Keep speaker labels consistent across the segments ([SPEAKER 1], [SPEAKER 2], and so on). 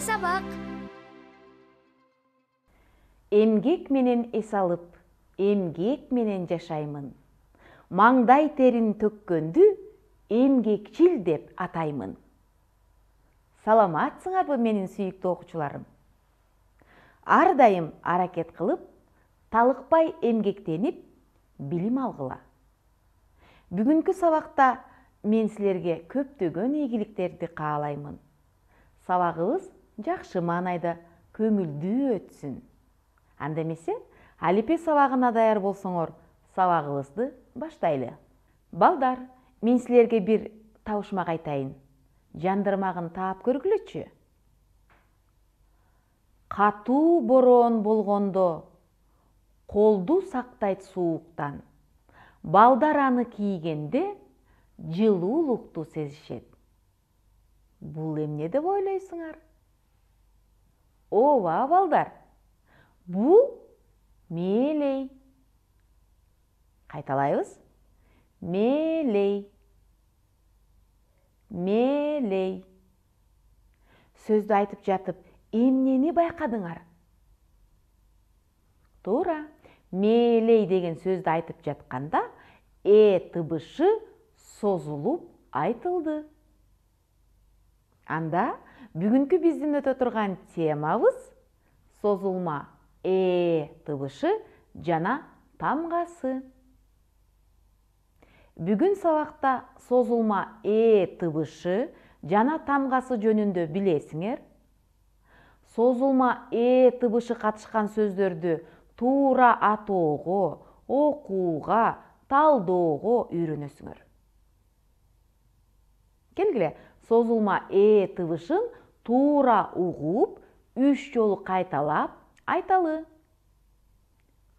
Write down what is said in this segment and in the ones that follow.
[SPEAKER 1] сабақ емгек менен ес алып емгек менен жашаймын маңдай терін төккөндү эмгекчил деп атаймын саламатсыңарбы менин сүйүктүү окуучуларым ар дайым аракет кылып талыкпай эмгектенип билим алгыла бүгүнкү сабакта мен силерге көптөгөн ийгиликтерди каалаймын сабагыбыз жақшы маңайда көңілдүү өтсін андемесе алипе сабағына даяр болсоңор сабагыбызды баштайлы балдар мен силерге бир табышмак айтайын жандырмагын таап көргүлөчү катуу бороон болгондо колду сактайт сууктан балдар аны кийгенде жылуулукту сезишет бул эмне деп ойлойсуңар ова балдар бұл мелей қайталаймыз мелей мелей сөзді айтып жатып емнені байқадыңар тура мелей деген сөзді айтып жатқанда э тұбышы созылып айтылды анда бүгінгі біздің өтө турган темабыз созулма э тыбышы жана тамғасы. Бүгін сабақта созылма э тыбышы жана тамғасы жөнүндө білесіңер, созулма э тыбышы катышкан сөздерді туура атоого окууга талдоого үйрөнөсүңөр келгиле созулма э тыбышын туура угуп үч жолу кайталап айталы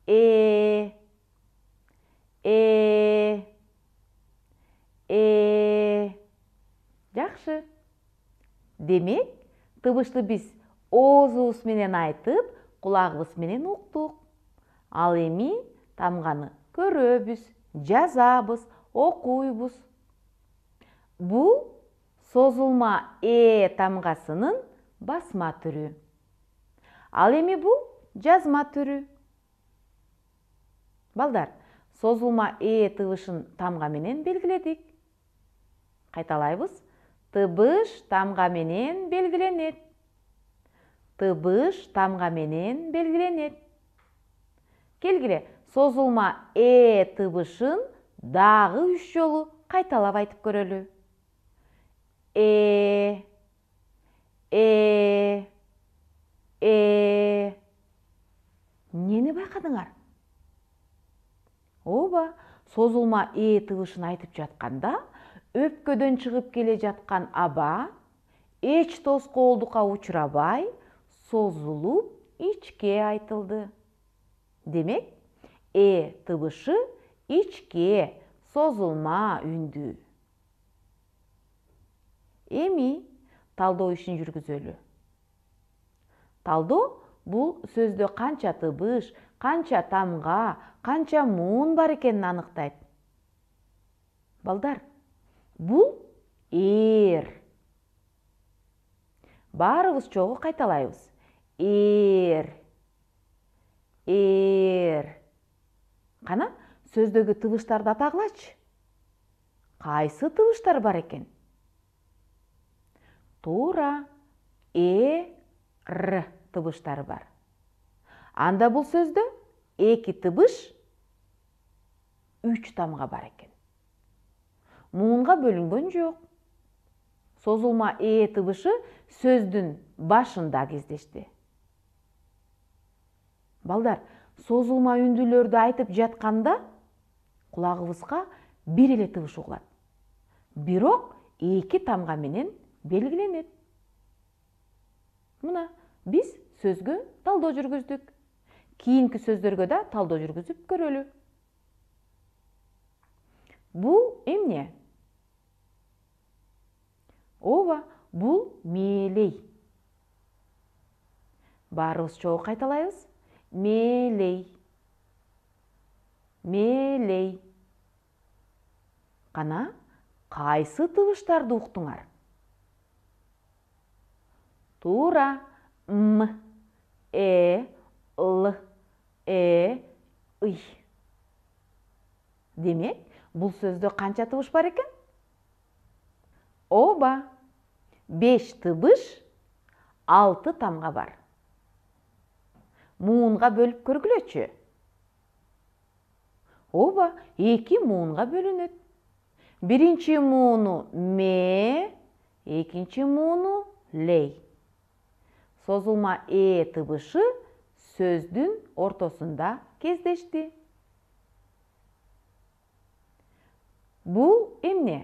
[SPEAKER 1] э э э жакшы демек тыбышты биз оозубуз менен айтып кулагыбыз менен уктук ал эми тамганы көрөбүз жазабыз окуйбуз бул созулма э тамгасынын басма түрү ал эми бул жазма түрү балдар созулма э тыбышын тамга менен белгиледик кайталайбыз тыбыш тамга менен белгиленет тыбыш тамга менен белгиленет келгиле созулма э тыбышын дагы үч жолу кайталап айтып көрөлү э э э эмнени байкадыңар ооба созулма э тыбышын айтып жатканда өпкөдөн чыгып келе жаткан аба эч тоскоолдукка учурабай созулуп ичке айтылды демек э тыбышы ичке созулма үндүү эми талдоо ишин жүргүзөлү талдоо бул сөздө канча тыбыш канча тамга канча муун бар экенин аныктайт балдар бул эр баарыбыз чогуу кайталайбыз эр эр кана сөздөгү тыбыштарды атагылачы кайсы тыбыштар бар экен туура э р тыбыштары бар анда бул сөздө эки тыбыш үч тамга бар экен муунга бөлүнгөн жок созулма э тыбышы сөздүн башында кездешти балдар созулма үндүлөрдү айтып жатканда кулагыбызга бир эле тыбыш угулат бирок эки тамга менен белгіленеді мына біз сөзгі талдоо жүргіздік кейінгі сөздерге да талдоо жүргізіп көрөлү бұл эмне Ова, бұл мелей баарыбыз чогуу қайталайыз. Мелей Мелей кана қайсы тыбыштарды уктуңар тура м э л э ый демек бұл сөзде қанша тыбыш бар екен оба беш тыбыш алты тамға бар муынға бөліп көргілечі оба екі муынға бөлінеді бірінші мууну ме екінші мууну лей созулма э тыбышы сөздүн ортосунда кездешти бул эмне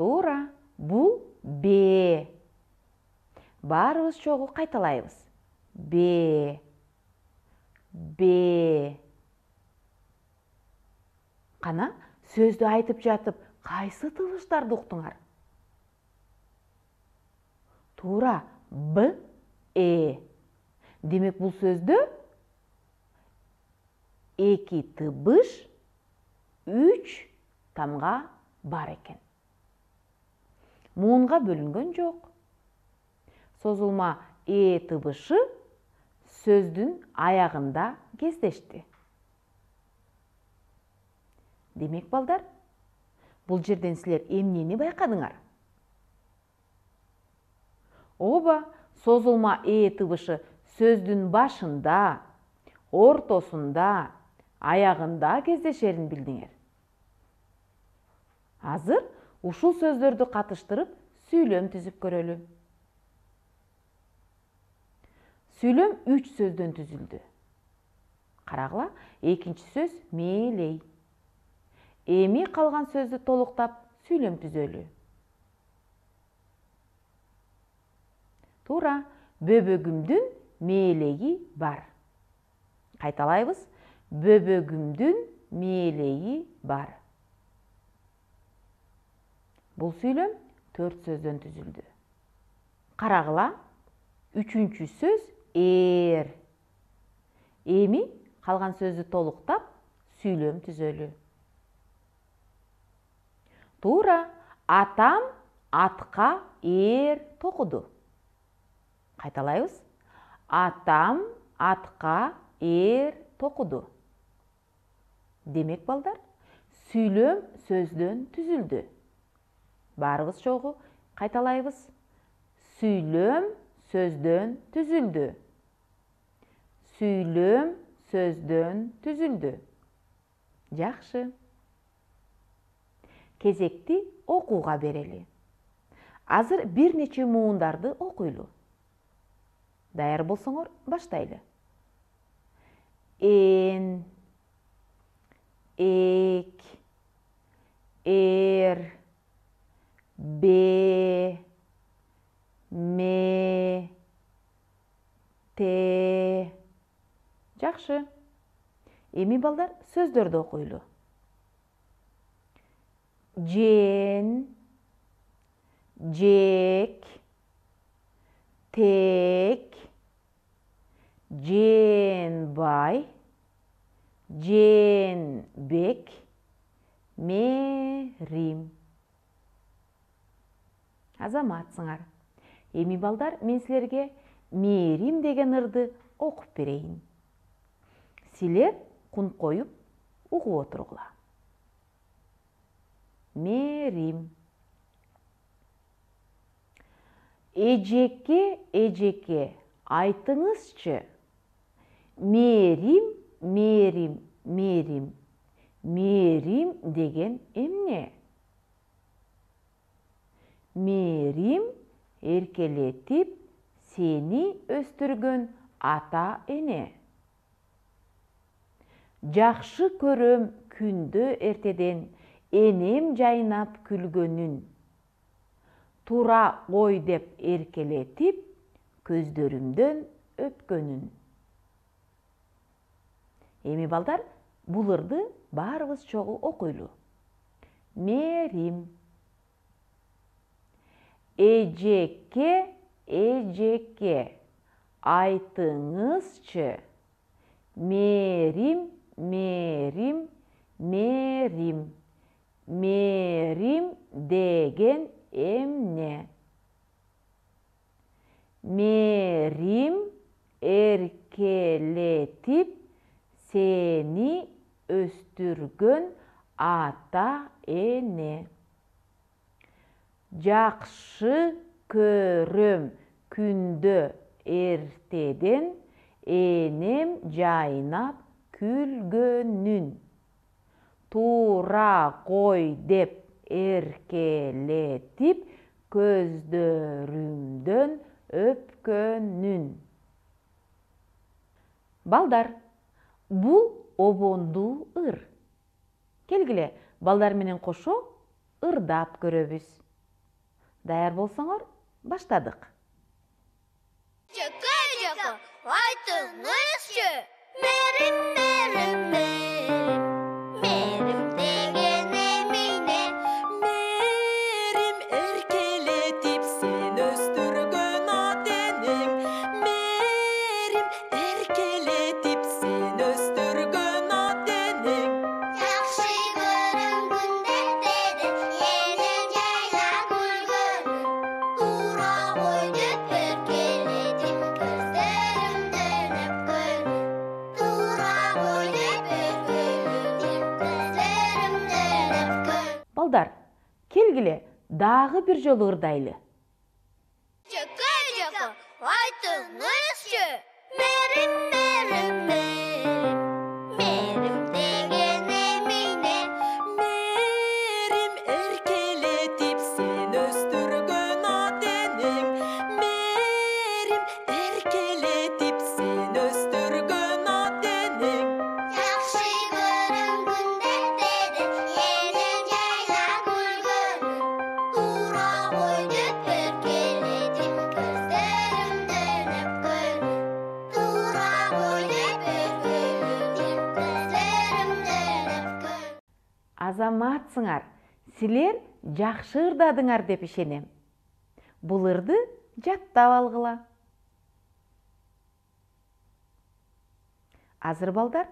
[SPEAKER 1] туура бул бээ баарыбыз чогуу кайталайбыз бэ бэ кана сөздү айтып жатып кайсы тыбыштарды уктуңар тура б э демек бұл сөзді эки тыбыш үч тамға бар екен муынға бөлінген жоқ созылма э тыбышы сөздің аяғында кездешті демек балдар бұл жерден сілер эмнени байқадыңар оба созылма э тыбышы сөздүн башында ортосунда аяғында кездешерін билдиңер азыр ушул сөздөрдү катыштырып сүйлөм түзүп көрөлү сүйлөм үч сөздөн түзүлдү карагыла экинчи сөз мээлей эми калган сөздү толуктап сүйлөм түзөлү тура бөбөгүмдүн мээлеги бар кайталайбыз бөбөгүмдүн мээлеги бар бул сүйлөм төрт сөздөн түзүлдү карагыла үчүнчү сөз ээр эми калган сөздү толуктап сүйлөм түзөлү туура атам атка ээр токуду Қайталайыз, атам атқа ер тоқыды демек балдар сүйлөм сөзден түзілді. барыбыз жоғы қайталайбыз сүйлөм сөзден түзілді. сүйлөм сөзден түзілді. жакшы Кезекті оқуға берелі. азыр бир нече муундарды даяр болсоңор баштайлы эн эк эр бе ме те жакшы эми балдар сөздөрдү окуйлу жен жек тек жээнбай жээнбек мээрим азаматсыңар эми балдар мен сілерге мээрим деген ырды оқып берейін. силер құн қойып угуп отургула мээрим эжеке эжеке айтыңызчы мерим мерим мерим мерим деген эмне мерим еркелетіп сені өстірген ата ене жақшы көрөм күнді эртеден энем жайнап күлгөнүн тура ғой деп еркелетіп көздөрүмдөн өпкөнүн эми балдар бул ырды баарыбыз чогуу окуйлу мерим эжеке эжеке айтыңызчы мерим мерим мерим мерим деген ата эне жақшы көрім күнді ертеден енем жайнап күлгөнүн туура қой деп эркелетип көздөрүмдөн өпкөнүн балдар бул обондуу ыр келгіле балдар менен кошо ырдап көрөбүз даяр болсоңор баштадык жөкө жөкө айтыңызчы мээрим мээрим ұлдар келгіле дағы бір жолы ұрдайлы. Чекай, чекай, айтыңызшы, азаматсыңар силер жакшы ырдадыңар деп ишенем Бұл ырды жаттап алгыла азыр балдар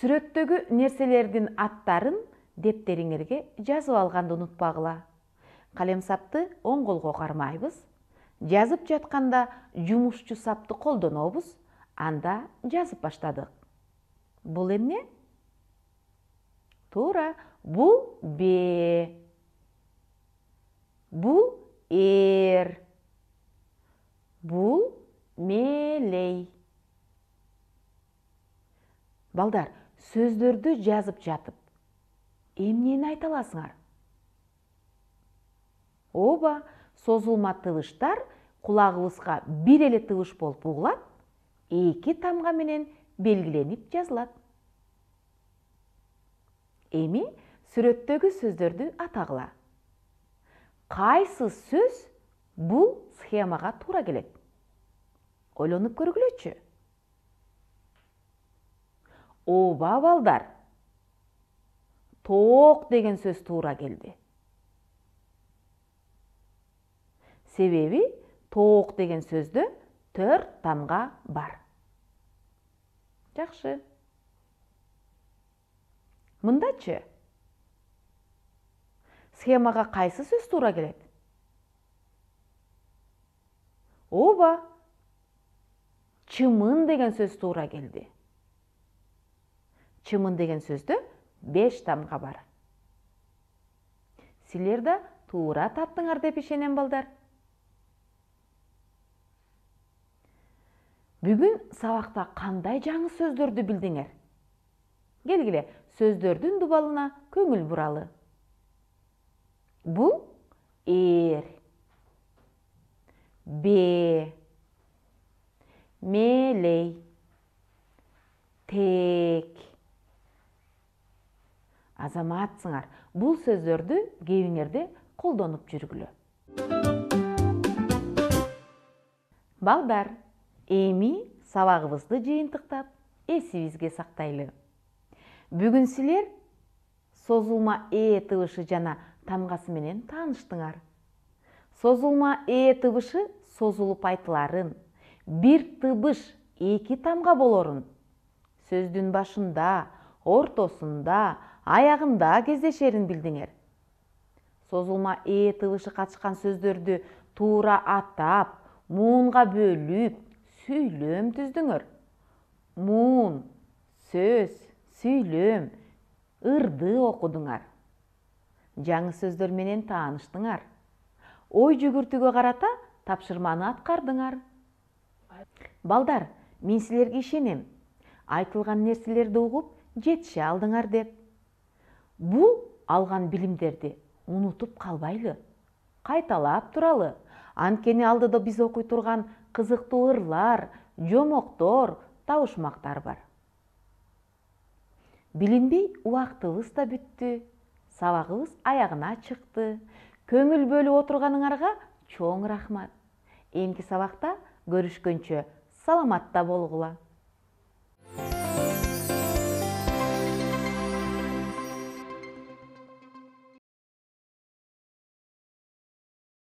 [SPEAKER 1] сүрөттөгү нерселердин аттарын дептериңерге жазып алганды унутпагыла сапты оң колго кармайбыз жазып жатқанда жумушчу сапты колдонобуз анда жазып баштадык бул эмне туура бул бе бул эр бул мэлей балдар сөздөрдү жазып жатып эмнени айта аласыңар ооба созулма тыбыштар кулагыбызга бир эле тыбыш болуп угулат эки тамга менен белгиленип жазылат эми Сүреттегі сөздерді атағыла қайсы сөз бұл схемаға тура келеді ойланып көргілечі оба балдар тоқ деген сөз тура келді себебі тоқ деген сөзді төрт тамға бар жақсы мындачы схемаға қайсы сөз тура келеді оба чымын деген сөз тура келді чымын деген сөзді беш тамға бар сілер да тура таптыңар деп ишенем балдар бүгін сабақта қандай жаңы сөздерді білдіңер келгіле сөздердің дубалына көңіл бұралы бул ээр бээ мэлей тэк азаматсыңар бул сөздөрдү кебиңерде колдонуп жүргүлө балдар эми сабагыбызды жыйынтыктап эсибизге сактайлы бүгүн силер созулма ээ тыбышы жана Тамғасы менен таныштыңар Созулма э тыбышы созулуп айтыларын бир тыбыш эки тамга болорун сөздүн башында ортосунда аягында кездешерин билдиңер Созулма э тыбышы катышкан сөздөрдү туура атап муунга бөлүп сүйлөм түздүңөр муун сөз сүйлөм ырды окудуңар жаңы менен тааныштыңар ой жүгүртүүгө карата тапшырманы аткардыңар балдар мен силерге ишенем айтылған нерселерди угуп жетише алдыңар деп бул алган билимдерди унутуп калбайлы кайталап туралы анткени алдыда биз окуй турган кызыктуу ырлар жомоктор табышмактар бар билинбей убактыбыз да бүттү сабағыбыз аяғына чыкты көңіл бөліп отырғаныңарға чоң рахмат эмки сабақта көрүшкөнчө саламатта болгула